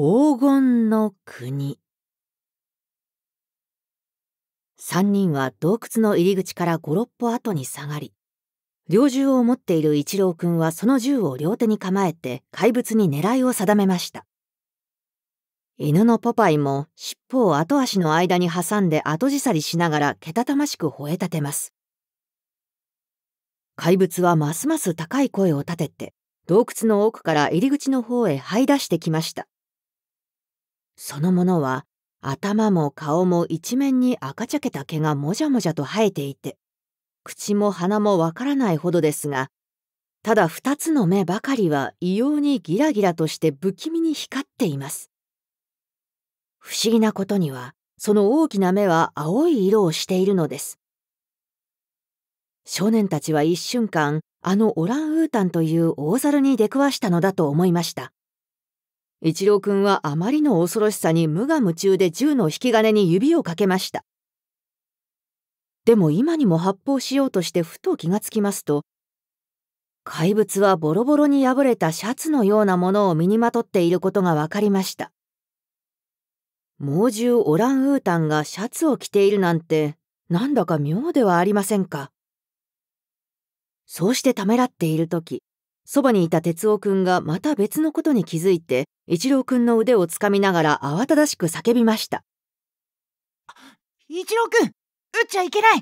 黄金の国3人は洞窟の入り口から五六歩後に下がり猟銃を持っている一郎君はその銃を両手に構えて怪物に狙いを定めました犬のポパイも尻尾を後足の間に挟んで後じさりしながらけたたましく吠え立てます怪物はますます高い声を立てて洞窟の奥から入り口の方へ這い出してきましたそのものは頭も顔も一面に赤茶けた毛がもじゃもじゃと生えていて口も鼻もわからないほどですがただ二つの目ばかりは異様にギラギラとして不気味に光っています不思議なことにはその大きな目は青い色をしているのです少年たちは一瞬間あのオランウータンという大猿に出くわしたのだと思いました一郎くはあまりの恐ろしさに無我夢中で銃の引き金に指をかけました。でも今にも発砲しようとしてふと気がつきますと、怪物はボロボロに破れたシャツのようなものを身にまとっていることが分かりました。猛獣オランウータンがシャツを着ているなんて、なんだか妙ではありませんか。そうしてためらっている時、そばにいた哲夫くんがまた別のことに気づいて、一郎くんの腕をつかみながら慌ただしく叫びました。一郎くん撃っちゃいけない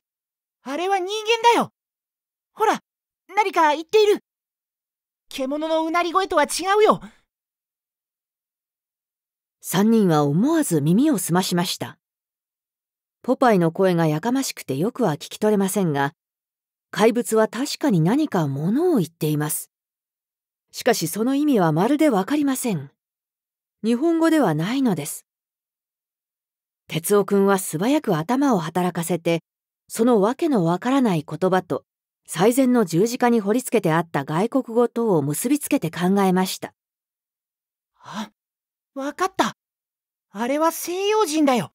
あれは人間だよほら、何か言っている獣のうなり声とは違うよ3人は思わず耳を澄ましました。ポパイの声がやかましくてよくは聞き取れませんが、怪物は確かに何か物を言っています。しかしその意味はまるで分かりません。日本語ではないのです。哲夫君は素早く頭を働かせて、その訳のわからない言葉と最善の十字架に掘り付けてあった外国語等を結びつけて考えました。あ、わかった。あれは西洋人だよ。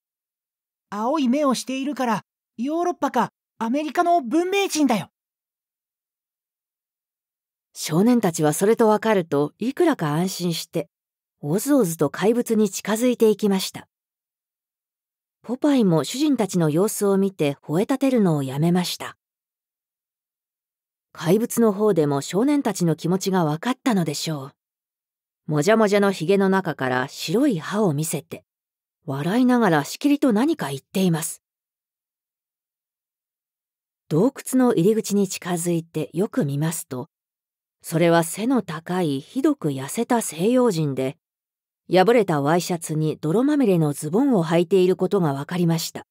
青い目をしているから、ヨーロッパかアメリカの文明人だよ。少年たちはそれとわかるといくらか安心して、おずおずと怪物に近づいていきました。ポパイも主人たちの様子を見て吠え立てるのをやめました。怪物の方でも少年たちの気持ちが分かったのでしょう。もじゃもじゃの髭の中から白い歯を見せて、笑いながらしきりと何か言っています。洞窟の入り口に近づいてよく見ますと、それは背の高いひどく痩せた西洋人で破れたワイシャツに泥まみれのズボンを履いていることが分かりました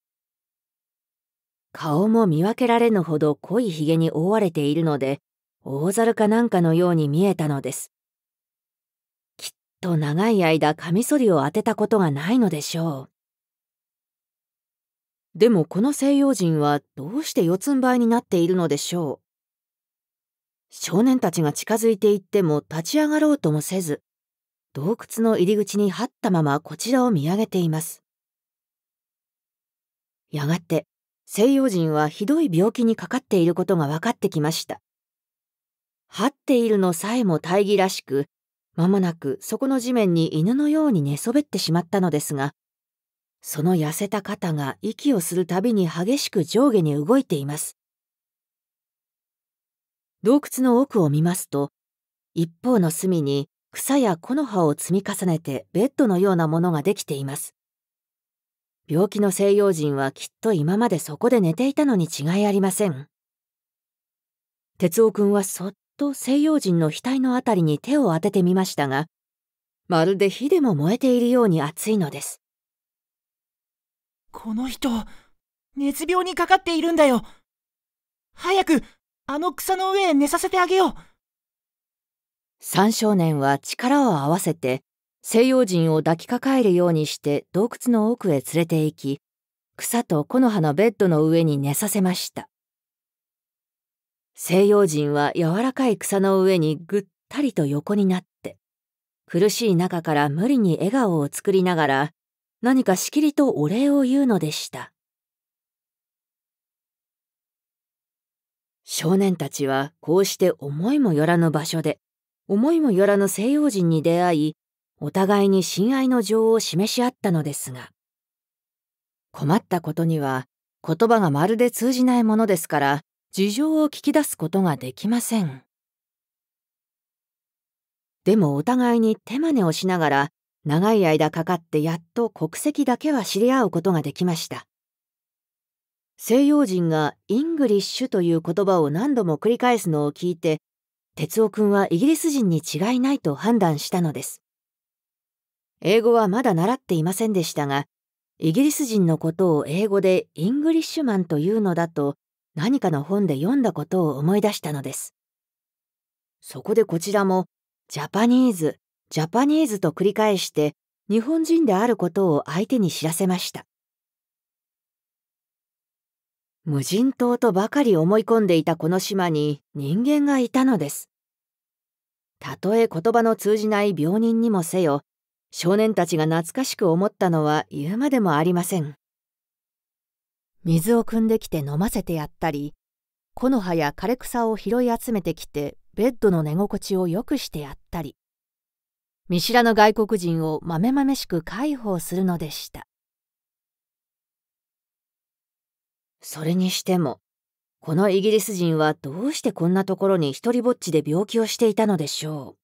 顔も見分けられぬほど濃いひげに覆われているので大猿かなんかのように見えたのですきっと長い間カミソリを当てたことがないのでしょうでもこの西洋人はどうして四つん這いになっているのでしょう少年たちが近づいていっても立ち上がろうともせず、洞窟の入り口に張ったままこちらを見上げています。やがて、西洋人はひどい病気にかかっていることが分かってきました。張っているのさえも大義らしく、まもなくそこの地面に犬のように寝そべってしまったのですが、その痩せた肩が息をするたびに激しく上下に動いています。洞窟の奥を見ますと、一方の隅に草や木の葉を積み重ねてベッドのようなものができています。病気の西洋人はきっと今までそこで寝ていたのに違いありません。哲夫君はそっと西洋人の額のあたりに手を当ててみましたが、まるで火でも燃えているように熱いのです。この人、熱病にかかっているんだよ。早くあの草の上へ寝させてあげよう。三少年は力を合わせて西洋人を抱きかかえるようにして洞窟の奥へ連れて行き草と木の葉のベッドの上に寝させました西洋人は柔らかい草の上にぐったりと横になって苦しい中から無理に笑顔を作りながら何かしきりとお礼を言うのでした少年たちはこうして思いもよらぬ場所で、思いもよらぬ西洋人に出会い、お互いに親愛の情を示し合ったのですが、困ったことには言葉がまるで通じないものですから、事情を聞き出すことができません。でもお互いに手真似をしながら、長い間かかってやっと国籍だけは知り合うことができました。西洋人がイングリッシュという言葉を何度も繰り返すのを聞いて、哲夫君はイギリス人に違いないと判断したのです。英語はまだ習っていませんでしたが、イギリス人のことを英語でイングリッシュマンというのだと何かの本で読んだことを思い出したのです。そこでこちらもジャパニーズ、ジャパニーズと繰り返して日本人であることを相手に知らせました。無人島とばかり思い込んでいたこの島に人間がいたのです。たとえ言葉の通じない病人にもせよ、少年たちが懐かしく思ったのは言うまでもありません。水を汲んできて飲ませてやったり、木の葉や枯れ草を拾い集めてきてベッドの寝心地を良くしてやったり、見知らぬ外国人をまめまめしく介抱するのでした。それにしても、このイギリス人はどうしてこんなところに一りぼっちで病気をしていたのでしょ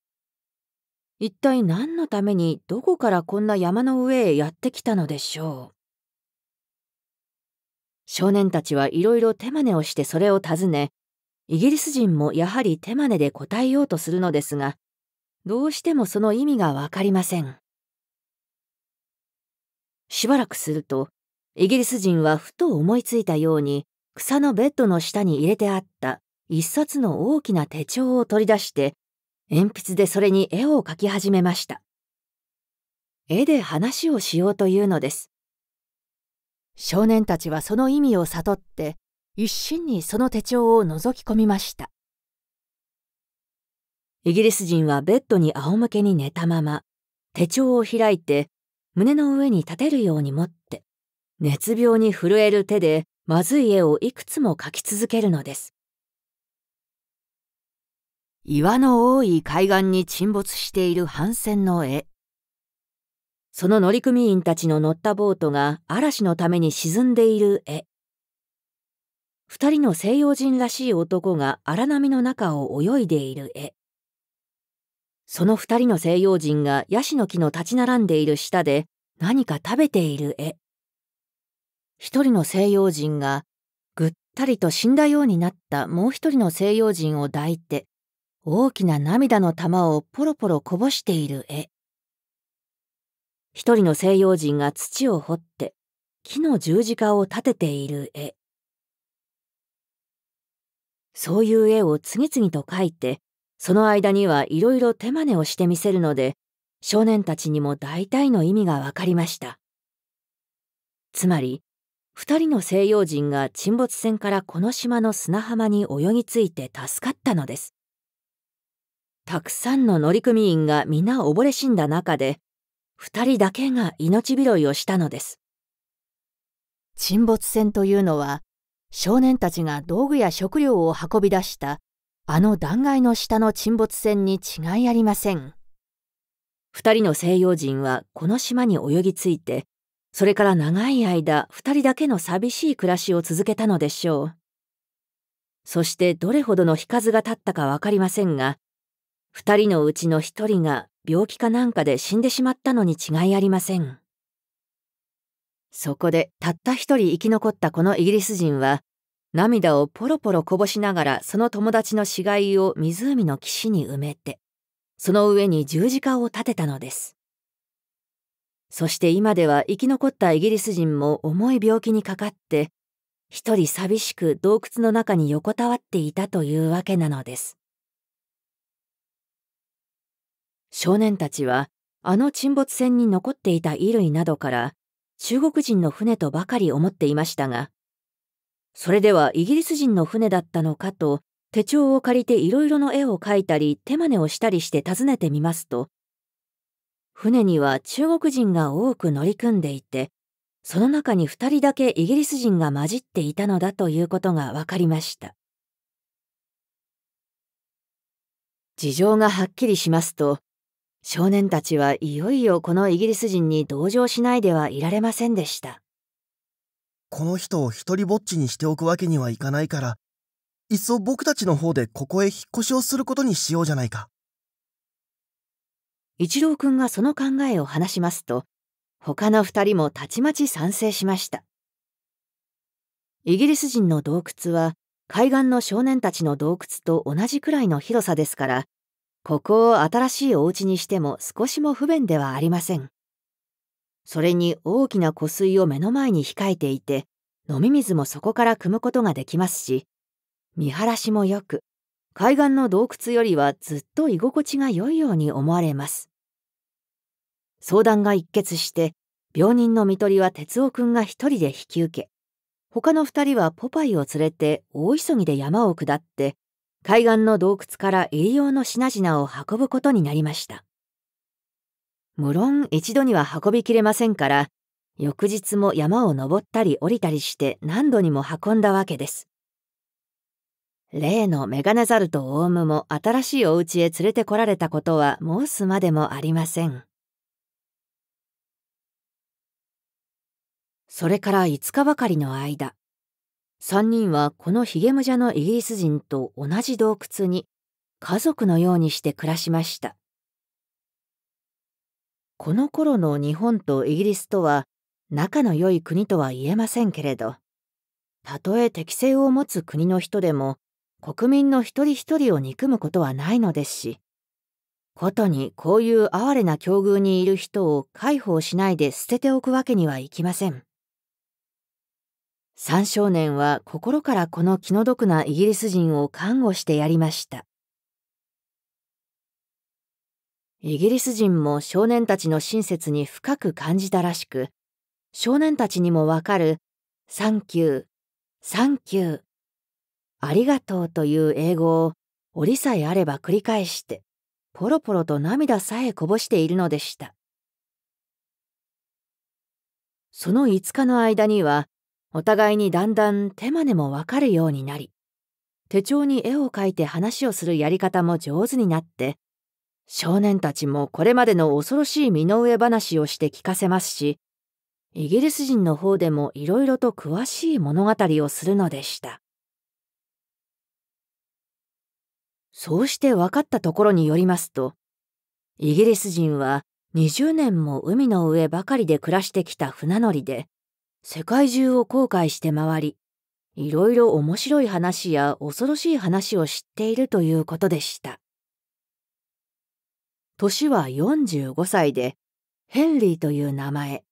う。一体何のためにどこからこんな山の上へやってきたのでしょう。少年たちはいろいろ手真似をしてそれを尋ね、イギリス人もやはり手真似で答えようとするのですが、どうしてもその意味がわかりません。しばらくすると、イギリス人はふと思いついたように草のベッドの下に入れてあった一冊の大きな手帳を取り出して鉛筆でそれに絵を描き始めました絵で話をしようというのです少年たちはその意味を悟って一心にその手帳を覗き込みましたイギリス人はベッドに仰向けに寝たまま手帳を開いて胸の上に立てるように持って熱病に震える手でまずい絵をいくつも描き続けるのです岩の多い海岸に沈没している帆船の絵その乗組員たちの乗ったボートが嵐のために沈んでいる絵二人の西洋人らしい男が荒波の中を泳いでいる絵その二人の西洋人がヤシの木の立ち並んでいる下で何か食べている絵一人の西洋人がぐったりと死んだようになったもう一人の西洋人を抱いて大きな涙の玉をポロポロこぼしている絵。一人の西洋人が土を掘って木の十字架を立てている絵。そういう絵を次々と描いて、その間にはいろいろ手真似をしてみせるので、少年たちにも大体の意味がわかりました。つまり、2人の西洋人が沈没船からこの島の砂浜に泳ぎ着いて助かったのです。たくさんの乗組員が皆溺れ死んだ中で、2人だけが命拾いをしたのです。沈没船というのは、少年たちが道具や食料を運び出したあの断崖の下の沈没船に違いありません。2人の西洋人はこの島に泳ぎ着いてそれから長い間2人だけの寂しい暮らしを続けたのでしょう。そしてどれほどの日数が経ったか分かりませんが、2人のうちの1人が病気かなんかで死んでしまったのに違いありません。そこでたった1人生き残ったこのイギリス人は、涙をポロポロこぼしながらその友達の死骸を湖の岸に埋めて、その上に十字架を立てたのです。そして今では生き残ったイギリス人も重い病気にかかって一人寂しく洞窟の中に横たわっていたというわけなのです少年たちはあの沈没船に残っていた衣類などから中国人の船とばかり思っていましたがそれではイギリス人の船だったのかと手帳を借りていろいろの絵を描いたり手真似をしたりして尋ねてみますと船には中国人が多く乗り組んでいて、その中に2人だけイギリス人が混じっていたのだということが分かりました。事情がはっきりしますと、少年たちはいよいよこのイギリス人に同情しないではいられませんでした。この人を一人ぼっちにしておくわけにはいかないから、いっそ僕たちの方でここへ引っ越しをすることにしようじゃないか。一郎くがその考えを話しますと、他の二人もたちまち賛成しました。イギリス人の洞窟は、海岸の少年たちの洞窟と同じくらいの広さですから、ここを新しいお家にしても少しも不便ではありません。それに大きな湖水を目の前に控えていて、飲み水もそこから汲むことができますし、見晴らしもよく、海岸の洞窟よりはずっと居心地が良いように思われます。相談が一決して、病人の看取りは哲夫くんが一人で引き受け、他の二人はポパイを連れて大急ぎで山を下って、海岸の洞窟から栄養の品々を運ぶことになりました。無論一度には運びきれませんから、翌日も山を登ったり降りたりして何度にも運んだわけです。例のメガネザルとオウムも新しいお家へ連れてこられたことは申すまでもありません。それから5日ばかりの間、3人はこのヒゲムジャのイギリス人と同じ洞窟に家族のようにして暮らしました。この頃の日本とイギリスとは仲の良い国とは言えませんけれど、たとえ適性を持つ国の人でも国民の一人一人を憎むことはないのですし、ことにこういう哀れな境遇にいる人を介抱しないで捨てておくわけにはいきません。三少年は心からこの気の毒なイギリス人を看護してやりました。イギリス人も少年たちの親切に深く感じたらしく、少年たちにもわかる、サンキュー、サンキューありがとうという英語を折さえあれば繰り返して、ポロポロと涙さえこぼしているのでした。その5日の間には、お互いにだんだん手真似もわかるようになり、手帳に絵を描いて話をするやり方も上手になって、少年たちもこれまでの恐ろしい身の上話をして聞かせますし、イギリス人の方でもいろいろと詳しい物語をするのでした。そうして分かったところによりますと、イギリス人は20年も海の上ばかりで暮らしてきた船乗りで、世界中を航海して回り、いろいろ面白い話や恐ろしい話を知っているということでした。年は45歳で、ヘンリーという名前。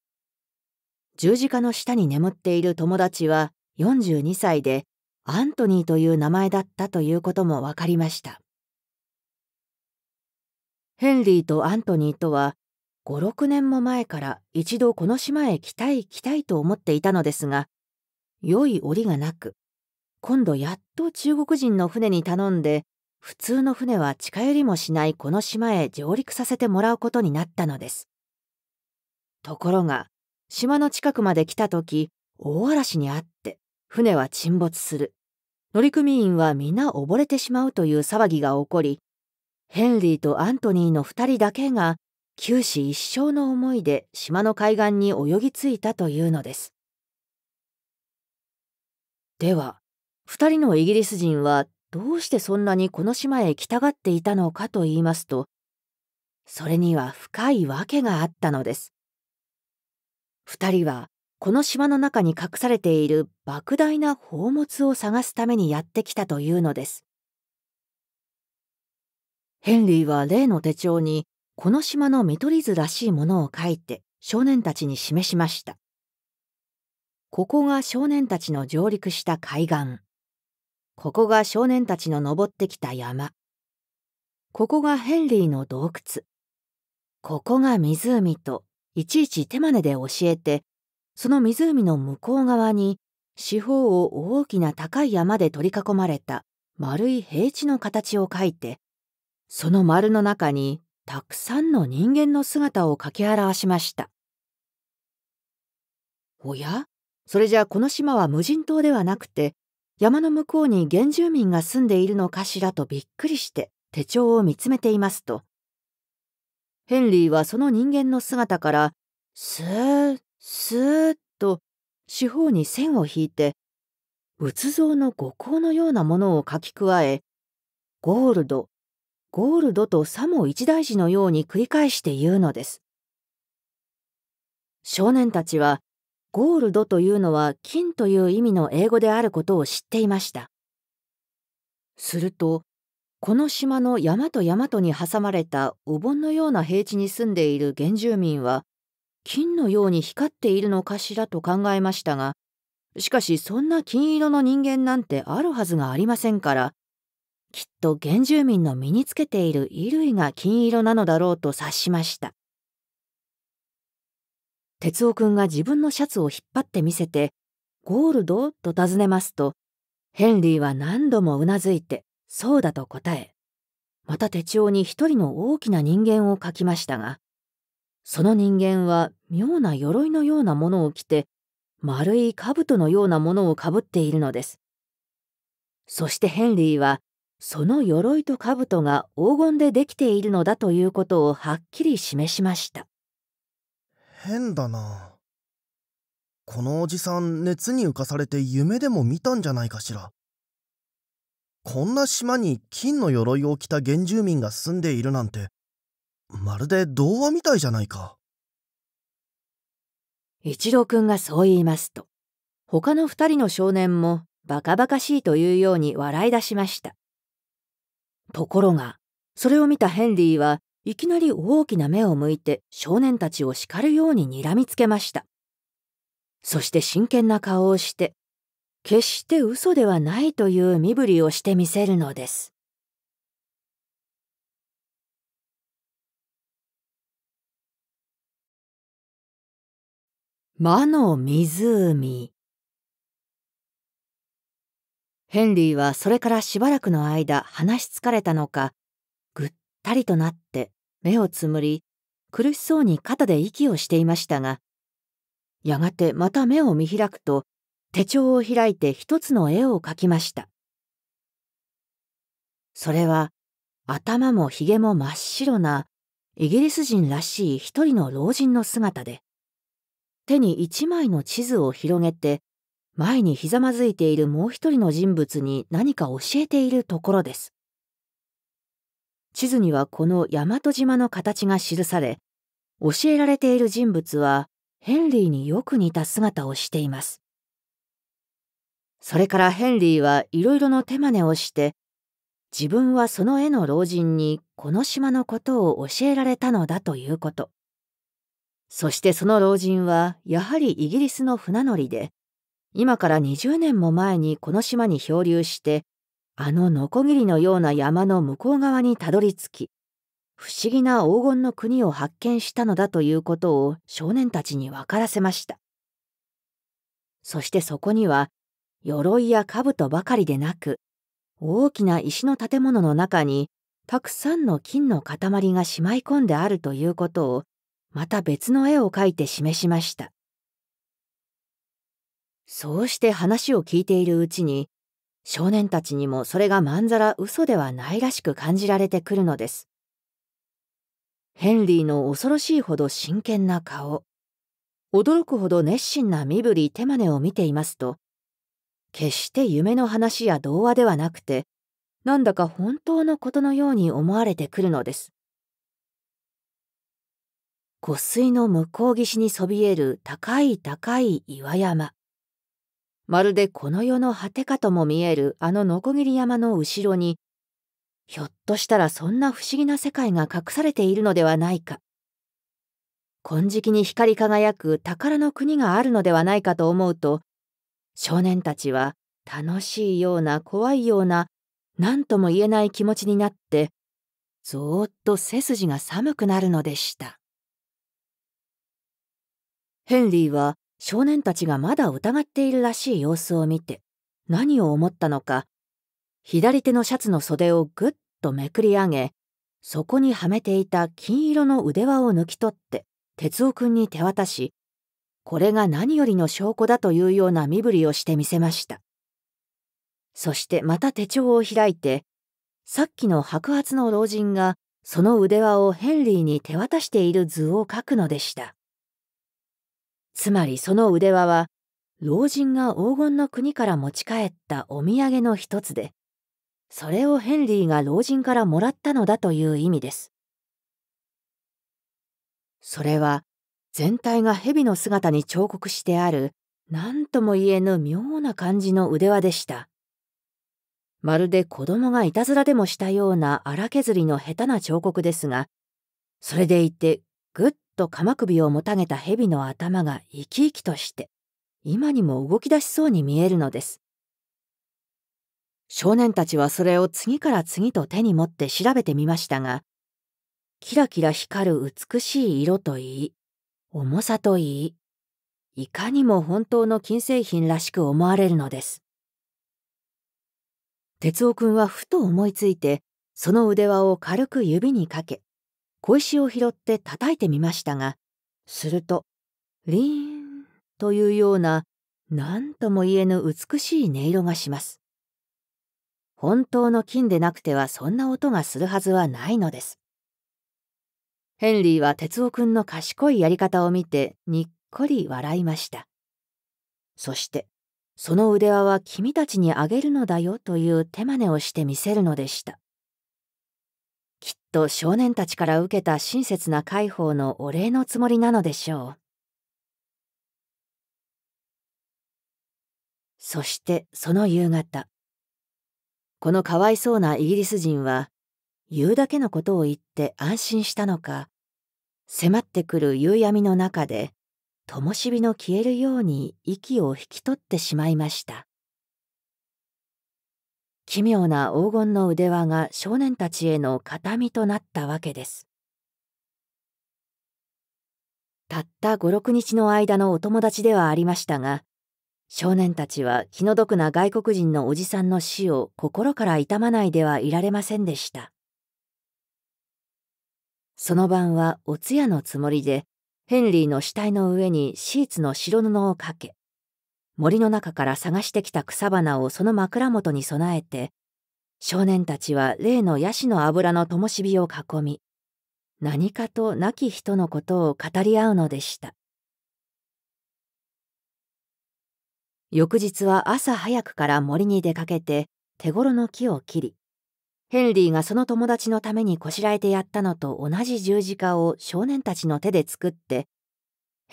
十字架の下に眠っている友達は42歳で、アントニーという名前だったということも分かりました。ヘンリーとアントニーとは56年も前から一度この島へ来たい来たいと思っていたのですが良い折がなく今度やっと中国人の船に頼んで普通の船は近寄りもしないこの島へ上陸させてもらうことになったのです。ところが島の近くまで来た時大嵐にあっ船は沈没する。乗組員は皆溺れてしまうという騒ぎが起こり、ヘンリーとアントニーの2人だけが九死一生の思いで島の海岸に泳ぎ着いたというのです。では、2人のイギリス人はどうしてそんなにこの島へ来たがっていたのかと言いますと、それには深い訳があったのです。2人はこの島の中に隠されている莫大な宝物を探すためにやってきたというのです。ヘンリーは例の手帳にこの島の見取り図らしいものを書いて少年たちに示しました。ここが少年たちの上陸した海岸。ここが少年たちの登ってきた山。ここがヘンリーの洞窟。ここが湖といちいち手真似で教えてその湖の向こう側に四方を大きな高い山で取り囲まれた丸い平地の形を描いてその丸の中にたくさんの人間の姿を描き表しましたおやそれじゃこの島は無人島ではなくて山の向こうに原住民が住んでいるのかしらとびっくりして手帳を見つめていますとヘンリーはその人間の姿からスーッスーッと四方に線を引いて仏像の五光のようなものを書き加えゴールドゴールドとさも一大事のように繰り返して言うのです少年たちはゴールドというのは金という意味の英語であることを知っていましたするとこの島の山と山とに挟まれたお盆のような平地に住んでいる原住民は金のように光っているのかしらと考えましたが、しかしそんな金色の人間なんてあるはずがありませんから、きっと原住民の身につけている衣類が金色なのだろうと察しました。哲夫君が自分のシャツを引っ張って見せて、ゴールドと尋ねますと、ヘンリーは何度もうなずいて、そうだと答え、また手帳に一人の大きな人間を描きましたが、その人間は妙な鎧のようなものを着て、丸い兜のようなものをかぶっているのです。そしてヘンリーは、その鎧と兜が黄金でできているのだということをはっきり示しました。変だな。このおじさん熱に浮かされて夢でも見たんじゃないかしら。こんな島に金の鎧を着た原住民が住んでいるなんてまるで童話みたいじゃないか一郎くんがそう言いますと他の2人の少年もバカバカしいというように笑い出しましたところがそれを見たヘンリーはいきなり大きな目を向いて少年たちを叱るようににらみつけましたそして真剣な顔をして決して嘘ではないという身振りをしてみせるのです魔の湖ヘンリーはそれからしばらくの間話し疲れたのかぐったりとなって目をつむり苦しそうに肩で息をしていましたがやがてまた目を見開くと手帳を開いて一つの絵を描きましたそれは頭もひげも真っ白なイギリス人らしい一人の老人の姿で手に一枚の地図を広げて前にひざまずいているもう一人の人物に何か教えているところです地図にはこの大和島の形が記され教えられている人物はヘンリーによく似た姿をしていますそれからヘンリーはいろいろの手真似をして自分はその絵の老人にこの島のことを教えられたのだということそしてその老人はやはりイギリスの船乗りで今から20年も前にこの島に漂流してあのノコギリのような山の向こう側にたどり着き不思議な黄金の国を発見したのだということを少年たちに分からせましたそしてそこには鎧や兜ばかりでなく大きな石の建物の中にたくさんの金の塊がしまい込んであるということをまた別の絵を描いて示しました。そうして話を聞いているうちに、少年たちにもそれがまんざら嘘ではないらしく感じられてくるのです。ヘンリーの恐ろしいほど真剣な顔、驚くほど熱心な身振り手真似を見ていますと、決して夢の話や童話ではなくて、なんだか本当のことのように思われてくるのです。湖水の向こう岸にそびえる高い高い岩山。まるでこの世の果てかとも見えるあの鋸山の後ろに、ひょっとしたらそんな不思議な世界が隠されているのではないか。金色に光り輝く宝の国があるのではないかと思うと、少年たちは楽しいような怖いような何とも言えない気持ちになって、ぞーっと背筋が寒くなるのでした。ヘンリーは少年たちがまだ疑っているらしい様子を見て何を思ったのか左手のシャツの袖をぐっとめくり上げそこにはめていた金色の腕輪を抜き取って哲夫君に手渡しこれが何よりの証拠だというような身振りをしてみせましたそしてまた手帳を開いてさっきの白髪の老人がその腕輪をヘンリーに手渡している図を書くのでしたつまりその腕輪は、老人が黄金の国から持ち帰ったお土産の一つで、それをヘンリーが老人からもらったのだという意味です。それは、全体が蛇の姿に彫刻してある、何とも言えぬ妙な感じの腕輪でした。まるで子供がいたずらでもしたような荒削りの下手な彫刻ですが、それでいてぐっと鎌首をもたげた蛇の頭が生き生きとして今にも動き出しそうに見えるのです少年たちはそれを次から次と手に持って調べてみましたがキラキラ光る美しい色といい重さといいいかにも本当の金製品らしく思われるのです哲夫君はふと思いついてその腕輪を軽く指にかけ小石を拾って叩いてみましたがするとリーンというような何とも言えぬ美しい音色がします。本当の金でなくてはそんな音がするはずはないのです。ヘンリーは哲夫君の賢いやり方を見てにっこり笑いました。そしてその腕輪は君たちにあげるのだよという手真似をしてみせるのでした。と少年たちから受けた親切な解抱のお礼のつもりなのでしょう。そしてその夕方このかわいそうなイギリス人は言うだけのことを言って安心したのか迫ってくる夕闇の中で灯火の消えるように息を引き取ってしまいました。奇妙な黄金の腕輪が少年たちへの形見となったわけですたった56日の間のお友達ではありましたが少年たちは気の毒な外国人のおじさんの死を心から痛まないではいられませんでしたその晩はお通夜のつもりでヘンリーの死体の上にシーツの白布をかけ森の中から探してきた草花をその枕元に備えて、少年たちは例のヤシの油の灯火を囲み、何かと亡き人のことを語り合うのでした。翌日は朝早くから森に出かけて手頃の木を切り、ヘンリーがその友達のためにこしらえてやったのと同じ十字架を少年たちの手で作って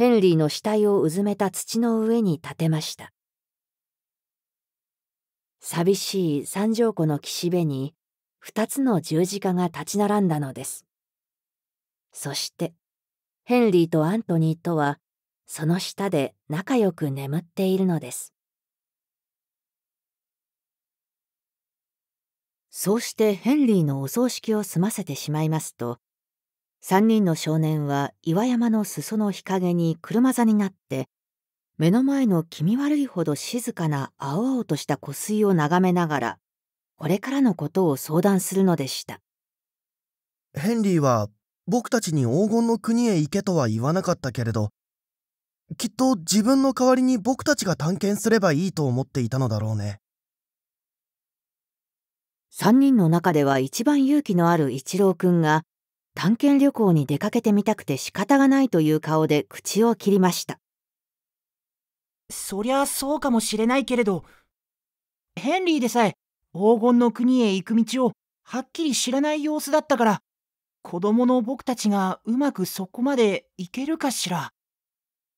ヘンリーの死体をうずめた土の上に建てました。寂しい三条湖の岸辺に二つの十字架が立ち並んだのです。そして、ヘンリーとアントニーとは、その下で仲良く眠っているのです。そうしてヘンリーのお葬式を済ませてしまいますと、三人の少年は岩山の裾の日陰に車座になって目の前の気味悪いほど静かな青々とした湖水を眺めながらこれからのことを相談するのでしたヘンリーは僕たちに黄金の国へ行けとは言わなかったけれどきっと自分の代わりに僕たちが探検すればいいと思っていたのだろうね3人の中では一番勇気のある一郎君が探検旅行に出かけてみたくて仕方がないという顔で口を切りました。そりゃそうかもしれないけれど、ヘンリーでさえ黄金の国へ行く道をはっきり知らない様子だったから、子供の僕たちがうまくそこまで行けるかしら。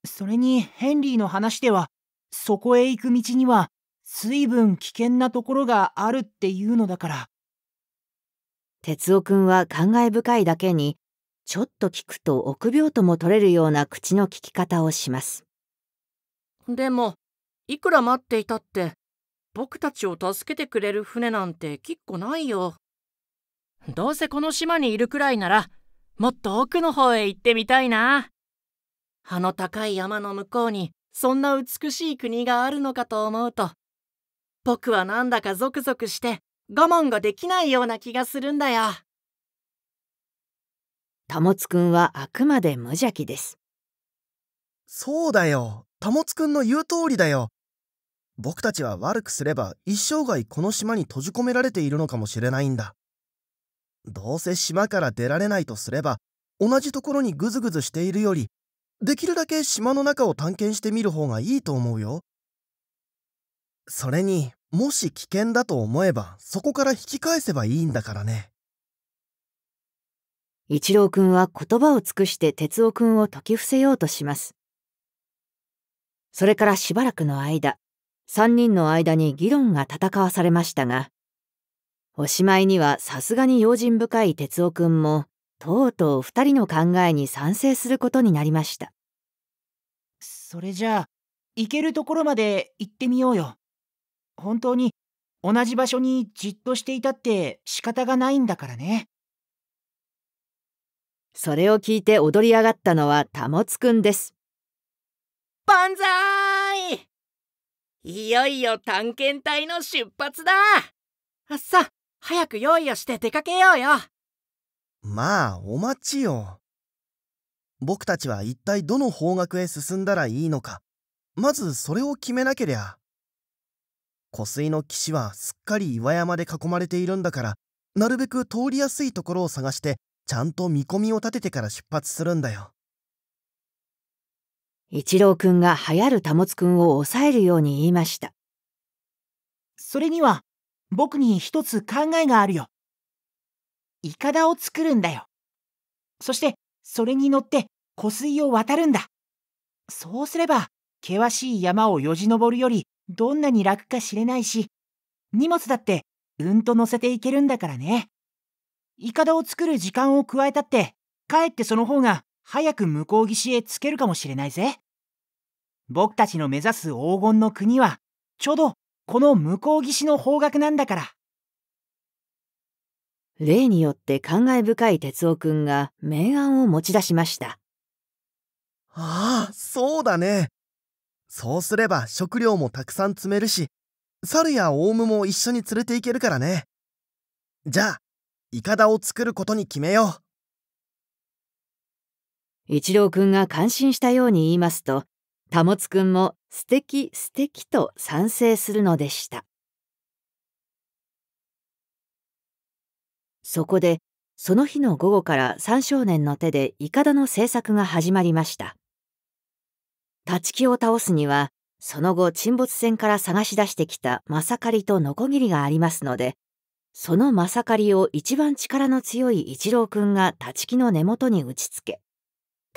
それにヘンリーの話では、そこへ行く道には随分危険なところがあるっていうのだから、哲夫君は感慨深いだけに、ちょっと聞くと臆病とも取れるような口の聞き方をします。でも、いくら待っていたって、僕たちを助けてくれる船なんてきっこないよ。どうせこの島にいるくらいなら、もっと奥の方へ行ってみたいな。あの高い山の向こうに、そんな美しい国があるのかと思うと、僕はなんだかゾクゾクして我慢ができないような気がするんだよ。保つくんはあくまで無邪気です。そうだよ。保つくんの言う通りだよ。僕たちは悪くすれば一生涯この島に閉じ込められているのかもしれないんだ。どうせ島から出られないとすれば同じところにグズグズしているよりできるだけ島の中を探検してみる方がいいと思うよ。それにもし危険だと思えばそこから引き返せばいいんだからね一郎君は言葉を尽くして哲夫君を説き伏せようとしますそれからしばらくの間3人の間に議論が戦わされましたがおしまいにはさすがに用心深い哲夫君もとうとう2人の考えに賛成することになりましたそれじゃあ行けるところまで行ってみようよ本当に同じ場所にじっとしていたって仕方がないんだからね。それを聞いて踊り上がったのはたもつくんです。万歳いよいよ探検隊の出発ださ早く用意をして出かけようよまあ、お待ちよ。僕たちは一体どの方角へ進んだらいいのか。まずそれを決めなけりゃ。湖水の岸はすっかり岩山で囲まれているんだからなるべく通りやすいところを探してちゃんと見込みを立ててから出発するんだよ一郎くんが流行る保つ君を抑えるように言いましたそれには僕に一つ考えがあるよいかだを作るんだよそしてそれに乗って湖水を渡るんだそうすれば険しい山をよじ登るよりどんなに楽か知れないし、荷物だってうんと乗せていけるんだからね。イカダを作る時間を加えたって、かえってその方が早く向こう岸へ着けるかもしれないぜ。僕たちの目指す黄金の国は、ちょうどこの向こう岸の方角なんだから。例によって感慨深い哲夫君が明暗を持ち出しました。ああ、そうだね。そうすれば食料もたくさん積めるし、猿やオウムも一緒に連れて行けるからね。じゃあ、イカダを作ることに決めよう。一郎くんが感心したように言いますと、たもつくんも素敵素敵と賛成するのでした。そこで、その日の午後から三少年の手でイカダの制作が始まりました。立木を倒すには、その後沈没船から探し出してきたマサカリとノコギリがありますので、そのマサカリを一番力の強い一郎くんが立木の根元に打ちつけ、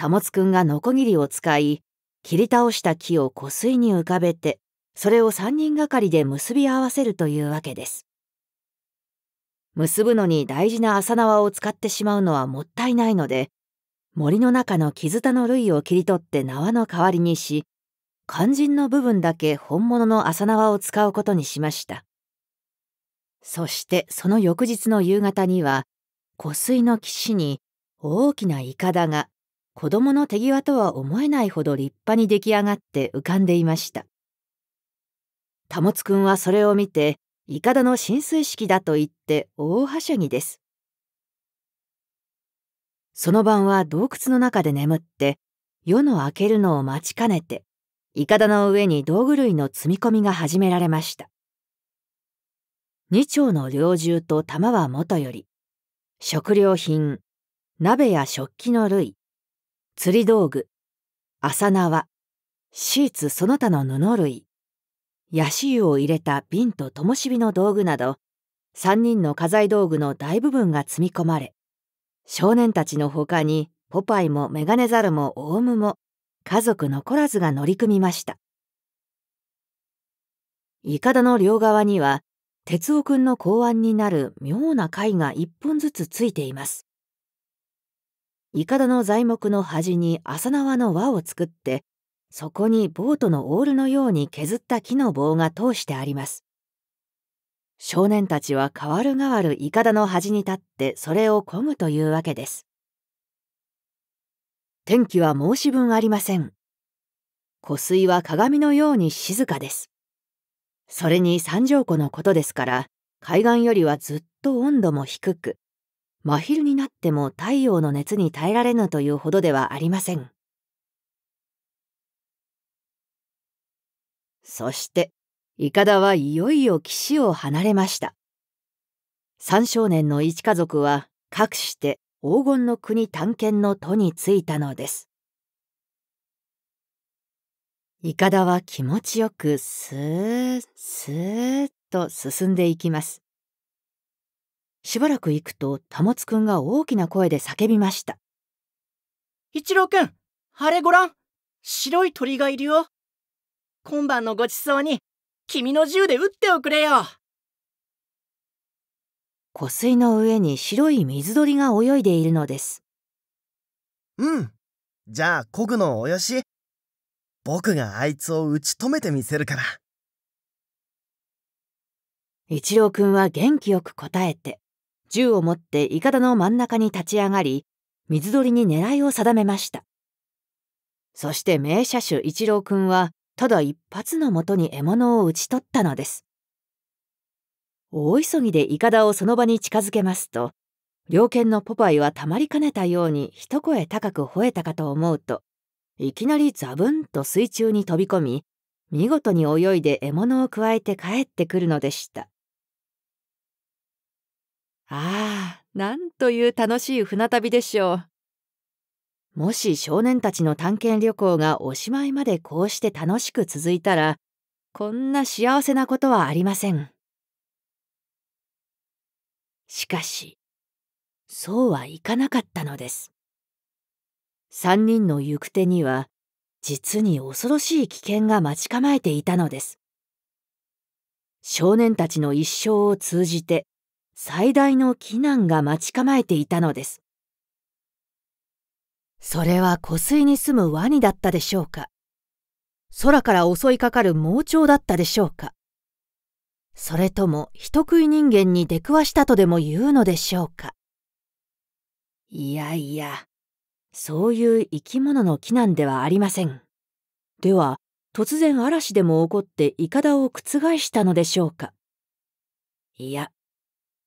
保つくんがノコギリを使い、切り倒した木を湖水に浮かべて、それを三人がかりで結び合わせるというわけです。結ぶのに大事な朝縄を使ってしまうのはもったいないので、森の中の木蓋の類を切り取って縄の代わりにし、肝心の部分だけ本物の麻縄を使うことにしました。そしてその翌日の夕方には、湖水の岸に大きなイカダが子供の手際とは思えないほど立派に出来上がって浮かんでいました。たもつくんはそれを見て、イカダの浸水式だと言って大はしゃぎです。その晩は洞窟の中で眠って夜の明けるのを待ちかねていかだの上に道具類の積み込みが始められました二丁の猟銃と玉はもとより食料品鍋や食器の類釣り道具麻縄シーツその他の布類ヤシ湯を入れた瓶と灯火の道具など3人の家財道具の大部分が積み込まれ少年たちのほかにポパイもメガネザルもオウムも家族残らずが乗り組みました筏の両側には哲夫君の考案になる妙な貝が一本ずつついています筏の材木の端に浅縄の輪を作ってそこにボートのオールのように削った木の棒が通してあります少年たちは変わる変わるいかだの端に立ってそれを漕ぐというわけです。天気は申し分ありません。湖水は鏡のように静かです。それに三条湖のことですから、海岸よりはずっと温度も低く、真昼になっても太陽の熱に耐えられぬというほどではありません。そしていかだはいよいよ岸を離れました三少年の一家族はかくして黄金の国探検の途に着いたのですいかだは気持ちよくスースーッと進んでいきますしばらく行くと保つくんが大きな声で叫びました一郎くんあれごらん白い鳥がいるよ今晩のごちそうに君の銃で撃っておくれよ湖水の上に白い水鳥が泳いでいるのですうんじゃあこぐのおよし僕があいつを打ち止めてみせるから一郎君は元気よく答えて銃を持っていかだの真ん中に立ち上がり水鳥に狙いを定めましたそして名車手一郎君はただ一発のもとに獲物を討ち取ったのです。大急ぎでイカダをその場に近づけますと、猟犬のポパイはたまりかねたように一声高く吠えたかと思うと、いきなりザブンと水中に飛び込み、見事に泳いで獲物をくわえて帰ってくるのでした。ああ、なんという楽しい船旅でしょう。もし少年たちの探検旅行がおしまいまでこうして楽しく続いたら、こんな幸せなことはありません。しかし、そうはいかなかったのです。三人の行く手には、実に恐ろしい危険が待ち構えていたのです。少年たちの一生を通じて、最大の危難が待ち構えていたのです。それは湖水に住むワニだったでしょうか空から襲いかかる猛鳥だったでしょうかそれとも人食い人間に出くわしたとでも言うのでしょうかいやいや、そういう生き物の木なんではありません。では、突然嵐でも起こっていかだを覆したのでしょうかいや、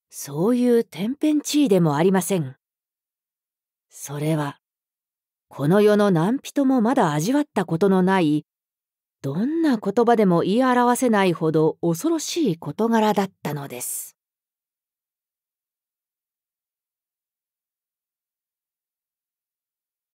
そういう天変地異でもありません。それはこの世の何人もまだ味わったことのないどんな言葉でも言い表せないほど恐ろしい事柄だったのです。